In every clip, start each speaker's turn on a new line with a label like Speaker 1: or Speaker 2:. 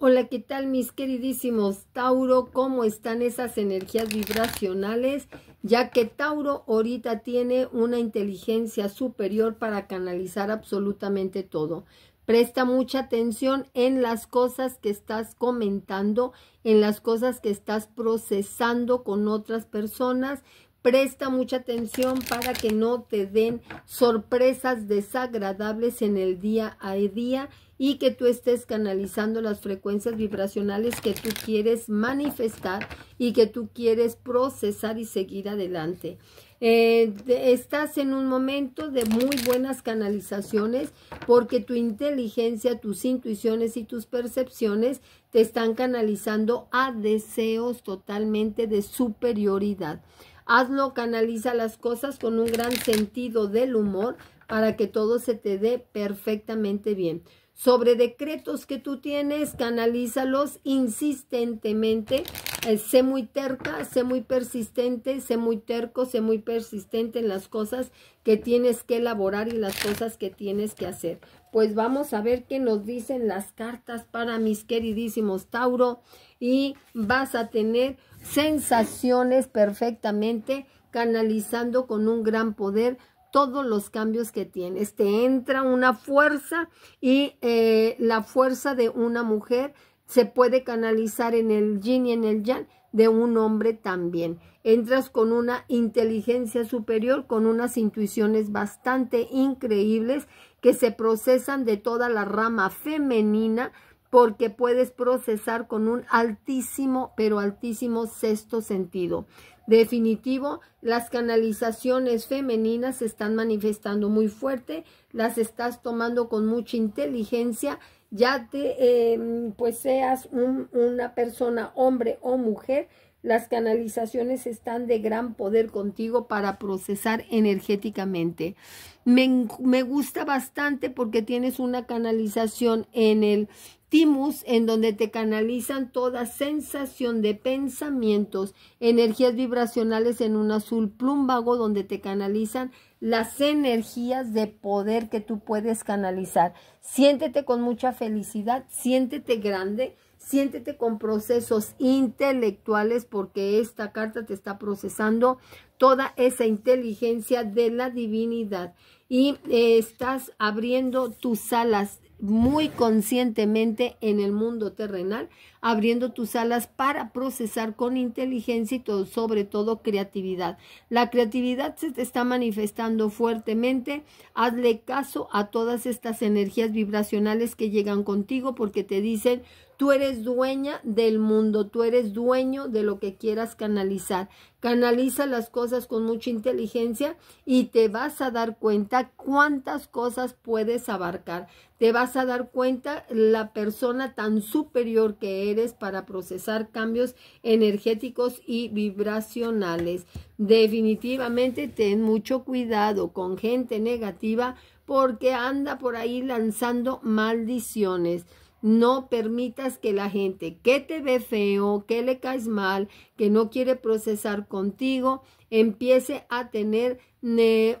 Speaker 1: Hola, ¿qué tal mis queridísimos Tauro? ¿Cómo están esas energías vibracionales? Ya que Tauro ahorita tiene una inteligencia superior para canalizar absolutamente todo. Presta mucha atención en las cosas que estás comentando, en las cosas que estás procesando con otras personas, Presta mucha atención para que no te den sorpresas desagradables en el día a día y que tú estés canalizando las frecuencias vibracionales que tú quieres manifestar y que tú quieres procesar y seguir adelante. Eh, estás en un momento de muy buenas canalizaciones porque tu inteligencia, tus intuiciones y tus percepciones te están canalizando a deseos totalmente de superioridad. Hazlo, canaliza las cosas con un gran sentido del humor para que todo se te dé perfectamente bien. Sobre decretos que tú tienes, canalízalos insistentemente. Eh, sé muy terca, sé muy persistente, sé muy terco, sé muy persistente en las cosas que tienes que elaborar y las cosas que tienes que hacer pues vamos a ver qué nos dicen las cartas para mis queridísimos Tauro y vas a tener sensaciones perfectamente canalizando con un gran poder todos los cambios que tienes. Te entra una fuerza y eh, la fuerza de una mujer se puede canalizar en el yin y en el yang de un hombre también. Entras con una inteligencia superior, con unas intuiciones bastante increíbles que se procesan de toda la rama femenina porque puedes procesar con un altísimo, pero altísimo sexto sentido. Definitivo, las canalizaciones femeninas se están manifestando muy fuerte, las estás tomando con mucha inteligencia ya te, em, pues seas una persona, hombre o mujer, las canalizaciones están de gran poder contigo para procesar energéticamente. Me, me, gusta bastante porque tienes una canalización en el timus, en donde te canalizan toda sensación de pensamientos, energías vibracionales en un azul plumbago, donde te canalizan las energías de poder que tú puedes canalizar. Siéntete con mucha felicidad, siéntete grande, siéntete con procesos intelectuales porque esta carta te está procesando toda esa inteligencia de la divinidad y eh, estás abriendo tus alas, muy conscientemente en el mundo terrenal, abriendo tus alas para procesar con inteligencia y todo, sobre todo creatividad. La creatividad se te está manifestando fuertemente. Hazle caso a todas estas energías vibracionales que llegan contigo porque te dicen Tú eres dueña del mundo, tú eres dueño de lo que quieras canalizar. Canaliza las cosas con mucha inteligencia y te vas a dar cuenta cuántas cosas puedes abarcar. Te vas a dar cuenta la persona tan superior que eres para procesar cambios energéticos y vibracionales. Definitivamente ten mucho cuidado con gente negativa porque anda por ahí lanzando maldiciones. No permitas que la gente que te ve feo, que le caes mal, que no quiere procesar contigo, empiece a tener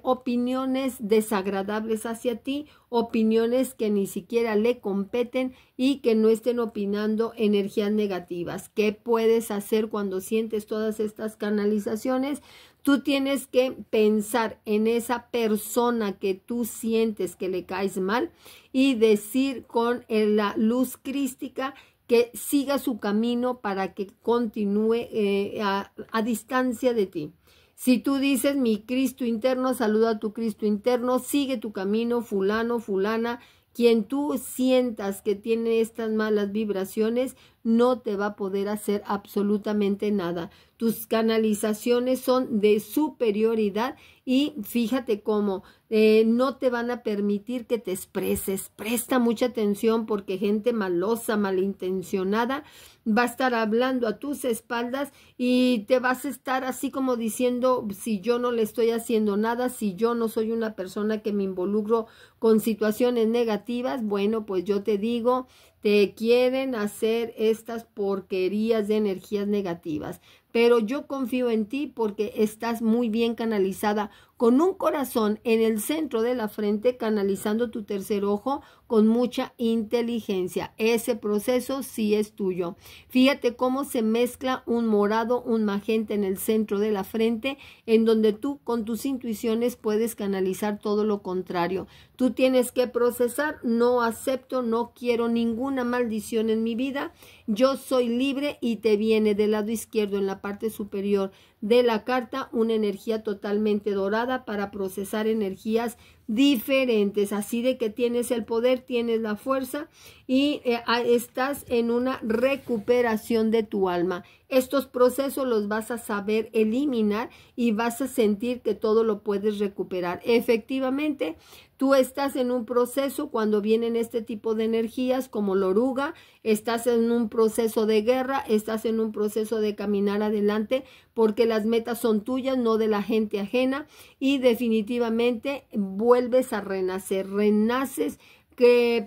Speaker 1: opiniones desagradables hacia ti, opiniones que ni siquiera le competen y que no estén opinando energías negativas. ¿Qué puedes hacer cuando sientes todas estas canalizaciones? Tú tienes que pensar en esa persona que tú sientes que le caes mal y decir con eh, la luz crística que siga su camino para que continúe eh, a distancia de ti. Si tú dices, mi Cristo interno, saluda a tu Cristo interno, sigue tu camino, fulano, fulana, quien tú sientas que tiene estas malas vibraciones, no te va a poder hacer absolutamente nada. Tus canalizaciones son de superioridad y fíjate cómo eh, no te van a permitir que te expreses. Presta mucha atención porque gente malosa, malintencionada, va a estar hablando a tus espaldas y te vas a estar así como diciendo si yo no le estoy haciendo nada, si yo no soy una persona que me involucro con situaciones negativas, bueno, pues yo te digo te quieren hacer estas porquerías de energías negativas. Pero yo confío en ti porque estás muy bien canalizada con un corazón en el centro de la frente, canalizando tu tercer ojo, con mucha inteligencia. Ese proceso sí es tuyo. Fíjate cómo se mezcla un morado, un magenta en el centro de la frente, en donde tú con tus intuiciones puedes canalizar todo lo contrario. Tú tienes que procesar, no acepto, no quiero ninguna maldición en mi vida. Yo soy libre y te viene del lado izquierdo en la parte superior de la carta una energía totalmente dorada para procesar energías diferentes. Así de que tienes el poder, tienes la fuerza y eh, estás en una recuperación de tu alma. Estos procesos los vas a saber eliminar y vas a sentir que todo lo puedes recuperar. Efectivamente, tú estás en un proceso cuando vienen este tipo de energías como la oruga, estás en un proceso de guerra, estás en un proceso de caminar adelante porque las metas son tuyas, no de la gente ajena y definitivamente vuelves a renacer, renaces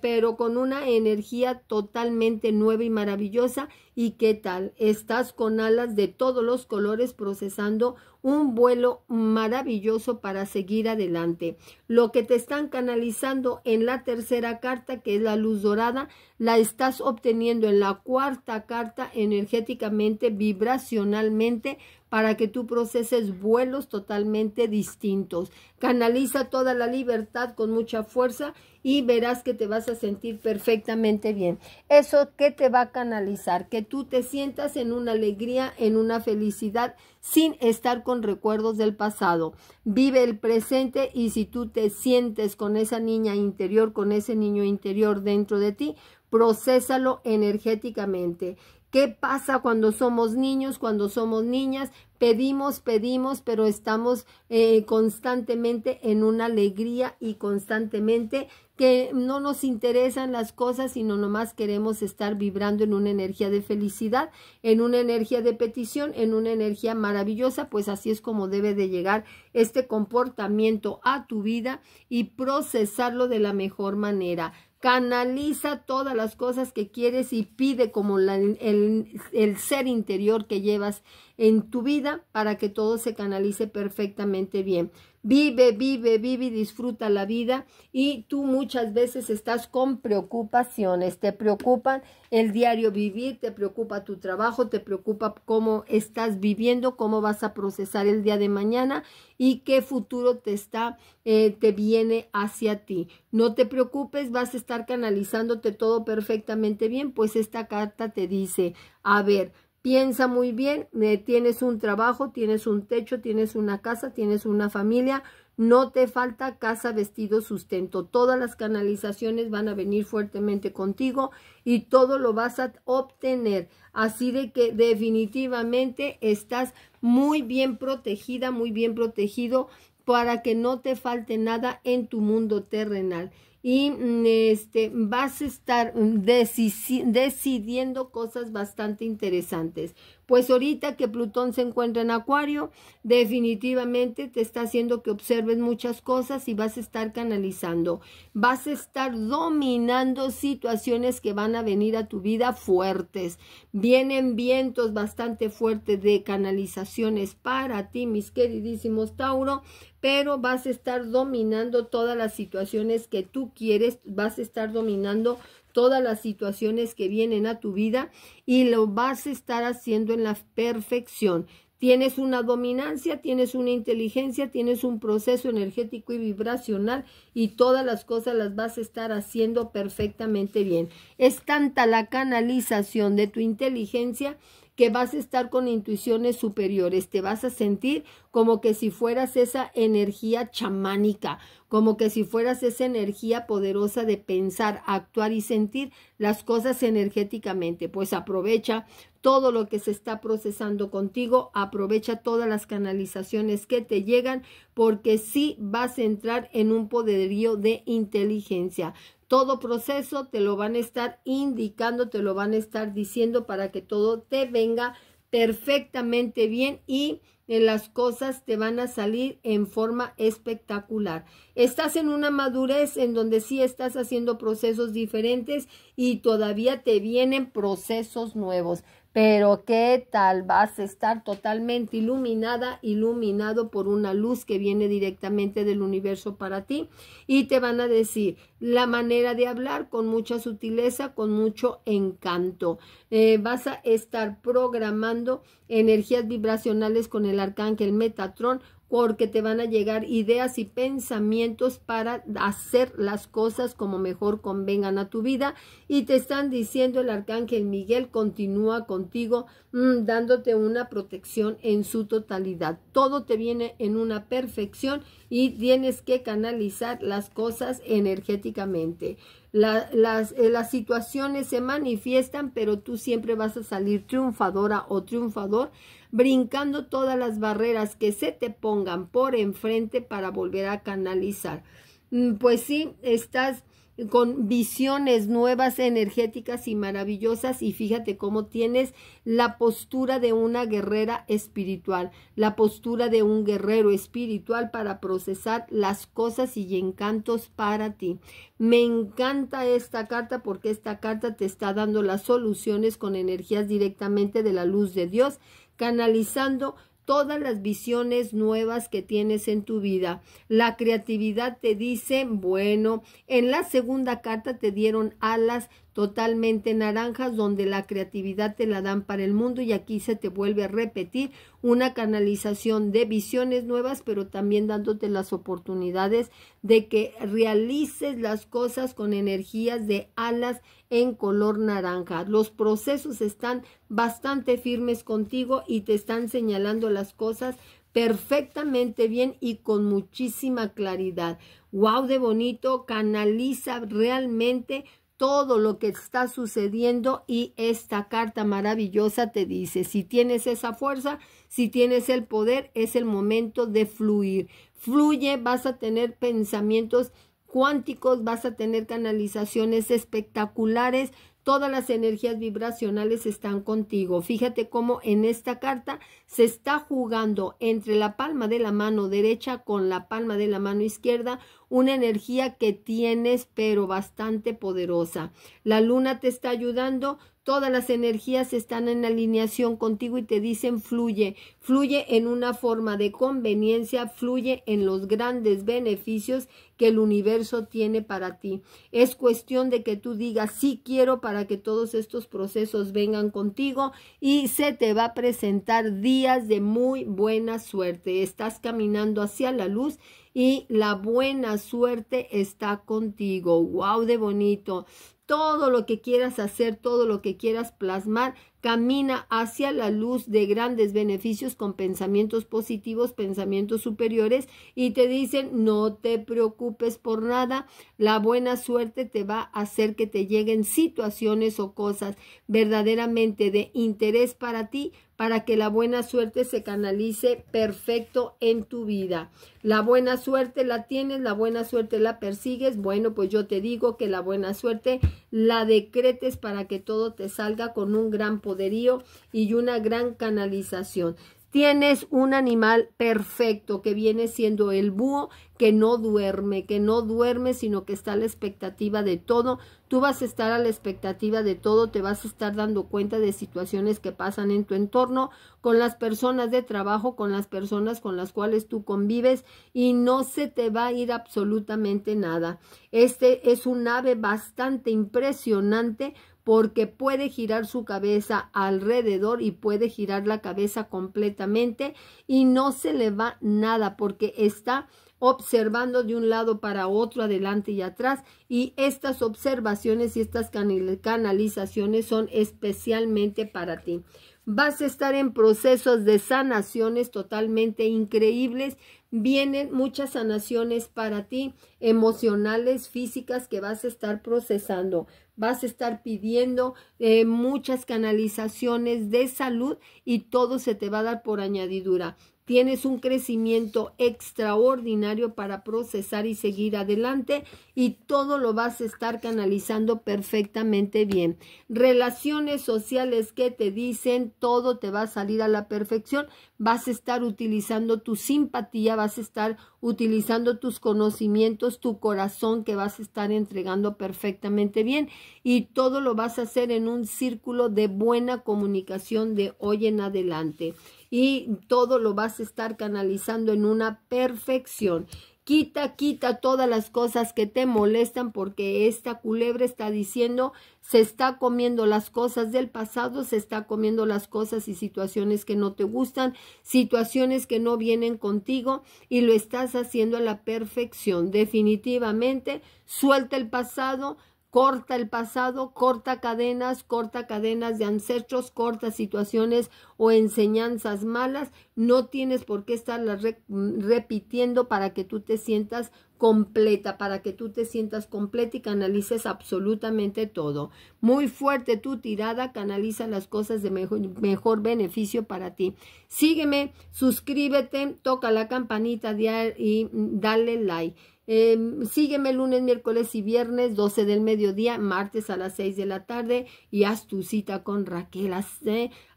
Speaker 1: pero con una energía totalmente nueva y maravillosa. ¿Y qué tal? Estás con alas de todos los colores procesando un vuelo maravilloso para seguir adelante. Lo que te están canalizando en la tercera carta, que es la luz dorada, la estás obteniendo en la cuarta carta energéticamente, vibracionalmente, para que tú proceses vuelos totalmente distintos. Canaliza toda la libertad con mucha fuerza y verás que te vas a sentir perfectamente bien. ¿Eso qué te va a canalizar? Que tú te sientas en una alegría, en una felicidad, sin estar con recuerdos del pasado. Vive el presente y si tú te sientes con esa niña interior, con ese niño interior dentro de ti, procésalo energéticamente ¿Qué pasa cuando somos niños, cuando somos niñas? Pedimos, pedimos, pero estamos eh, constantemente en una alegría y constantemente que no nos interesan las cosas, sino nomás queremos estar vibrando en una energía de felicidad, en una energía de petición, en una energía maravillosa, pues así es como debe de llegar este comportamiento a tu vida y procesarlo de la mejor manera. Canaliza todas las cosas que quieres y pide como el, el ser interior que llevas en tu vida para que todo se canalice perfectamente bien. Vive, vive, vive y disfruta la vida. Y tú muchas veces estás con preocupaciones. Te preocupan el diario vivir, te preocupa tu trabajo, te preocupa cómo estás viviendo, cómo vas a procesar el día de mañana y qué futuro te está, eh, te viene hacia ti. No te preocupes, vas a estar canalizándote todo perfectamente bien, pues esta carta te dice, a ver, Piensa muy bien, tienes un trabajo, tienes un techo, tienes una casa, tienes una familia, no te falta casa, vestido, sustento. Todas las canalizaciones van a venir fuertemente contigo y todo lo vas a obtener. Así de que definitivamente estás muy bien protegida, muy bien protegido para que no te falte nada en tu mundo terrenal y mm, este, vas a estar mm, decidiendo cosas bastante interesantes. Pues ahorita que Plutón se encuentra en Acuario, definitivamente te está haciendo que observes muchas cosas y vas a estar canalizando. Vas a estar dominando situaciones que van a venir a tu vida fuertes. Vienen vientos bastante fuertes de canalizaciones para ti, mis queridísimos Tauro, pero vas a estar dominando todas las situaciones que tú quieres, vas a estar dominando todas las situaciones que vienen a tu vida y lo vas a estar haciendo en la perfección. Tienes una dominancia, tienes una inteligencia, tienes un proceso energético y vibracional y todas las cosas las vas a estar haciendo perfectamente bien. Es tanta la canalización de tu inteligencia que vas a estar con intuiciones superiores, te vas a sentir como que si fueras esa energía chamánica, como que si fueras esa energía poderosa de pensar, actuar y sentir las cosas energéticamente. Pues aprovecha todo lo que se está procesando contigo. Aprovecha todas las canalizaciones que te llegan porque sí vas a entrar en un poderío de inteligencia. Todo proceso te lo van a estar indicando, te lo van a estar diciendo para que todo te venga perfectamente bien y eh, las cosas te van a salir en forma espectacular. Estás en una madurez en donde sí estás haciendo procesos diferentes y todavía te vienen procesos nuevos. Pero qué tal vas a estar totalmente iluminada, iluminado por una luz que viene directamente del universo para ti. Y te van a decir la manera de hablar con mucha sutileza, con mucho encanto. Eh, vas a estar programando energías vibracionales con el arcángel Metatron porque te van a llegar ideas y pensamientos para hacer las cosas como mejor convengan a tu vida y te están diciendo el arcángel Miguel continúa contigo mm, dándote una protección en su totalidad. Todo te viene en una perfección y tienes que canalizar las cosas energéticamente las, eh, las situaciones se manifiestan, pero tú siempre vas a salir triunfadora o triunfador, brincando todas las barreras que se te pongan por enfrente para volver a canalizar. Mm, pues sí, estás con visiones nuevas, energéticas y maravillosas y fíjate cómo tienes la postura de una guerrera espiritual, la postura de un guerrero espiritual para procesar las cosas y encantos para ti. Me encanta esta carta porque esta carta te está dando las soluciones con energías directamente de la luz de Dios, canalizando todas las visiones nuevas que tienes en tu vida. La creatividad te dice, bueno, en la segunda carta te dieron alas, totalmente naranjas donde la creatividad te la dan para el mundo y aquí se te vuelve a repetir una canalización de visiones nuevas pero también dándote las oportunidades de que realices las cosas con energías de alas en color naranja. Los procesos están bastante firmes contigo y te están señalando las cosas perfectamente bien y con muchísima claridad. ¡Wow! De bonito, canaliza realmente todo lo que está sucediendo y esta carta maravillosa te dice, si tienes esa fuerza, si tienes el poder, es el momento de fluir. Fluye, vas a tener pensamientos cuánticos, vas a tener canalizaciones espectaculares, todas las energías vibracionales están contigo. Fíjate cómo en esta carta se está jugando entre la palma de la mano derecha con la palma de la mano izquierda una energía que tienes pero bastante poderosa. La luna te está ayudando, Todas las energías están en alineación contigo y te dicen fluye, fluye en una forma de conveniencia, fluye en los grandes beneficios que el universo tiene para ti. Es cuestión de que tú digas sí quiero para que todos estos procesos vengan contigo y se te va a presentar días de muy buena suerte. Estás caminando hacia la luz y la buena suerte está contigo. ¡Wow! De bonito todo lo que quieras hacer, todo lo que quieras plasmar, camina hacia la luz de grandes beneficios con pensamientos positivos, pensamientos superiores y te dicen no te preocupes por nada, la buena suerte te va a hacer que te lleguen situaciones o cosas verdaderamente de interés para ti para que la buena suerte se canalice perfecto en tu vida. La buena suerte la tienes, la buena suerte la persigues. Bueno, pues yo te digo que la buena suerte la decretes para que todo te salga con un gran poderío y una gran canalización tienes un animal perfecto que viene siendo el búho, que no duerme, que no duerme, sino que está a la expectativa de todo. Tú vas a estar a la expectativa de todo, te vas a estar dando cuenta de situaciones que pasan en tu entorno, con las personas de trabajo, con las personas con las cuales tú convives y no se te va a ir absolutamente nada. Este es un ave bastante impresionante porque puede girar su cabeza alrededor y puede girar la cabeza completamente y no se le va nada porque está observando de un lado para otro, adelante y atrás. Y estas observaciones y estas canalizaciones son especialmente para ti. Vas a estar en procesos de sanaciones totalmente increíbles vienen muchas sanaciones para ti, emocionales, físicas, que vas a estar procesando. Vas a estar pidiendo eh, muchas canalizaciones de salud y todo se te va a dar por añadidura tienes un crecimiento extraordinario para procesar y seguir adelante y todo lo vas a estar canalizando perfectamente bien. Relaciones sociales que te dicen todo te va a salir a la perfección, vas a estar utilizando tu simpatía, vas a estar utilizando tus conocimientos, tu corazón que vas a estar entregando perfectamente bien y todo lo vas a hacer en un círculo de buena comunicación de hoy en adelante y todo lo vas a estar canalizando en una perfección. Quita, quita todas las cosas que te molestan porque esta culebra está diciendo, se está comiendo las cosas del pasado, se está comiendo las cosas y situaciones que no te gustan, situaciones que no vienen contigo y lo estás haciendo a la perfección. Definitivamente, suelta el pasado, corta el pasado, corta cadenas, corta cadenas de ancestros, corta situaciones o enseñanzas malas. No tienes por qué estarlas mm, repitiendo para que tú te sientas completa, para que tú te sientas completa y canalices absolutamente todo. Muy fuerte tu tirada, canaliza las cosas de mejor beneficio para ti. Sígueme, suscríbete, toca la campanita y mm, dale like. Em, sígueme lunes, miércoles y viernes, 12 del mediodía, martes a las 6 de la tarde y haz tu cita con Raquel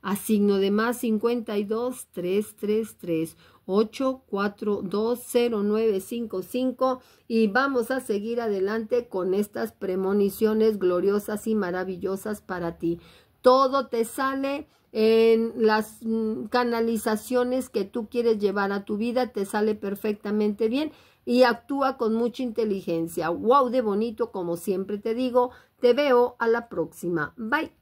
Speaker 1: ...asigno de más 52 333 8420955 y vamos a seguir adelante con estas premoniciones gloriosas y maravillosas para ti. Todo te sale en las mm, canalizaciones que tú quieres llevar a tu vida, te sale perfectamente bien y actúa con mucha inteligencia. ¡Wow! De bonito, como siempre te digo. Te veo a la próxima. Bye.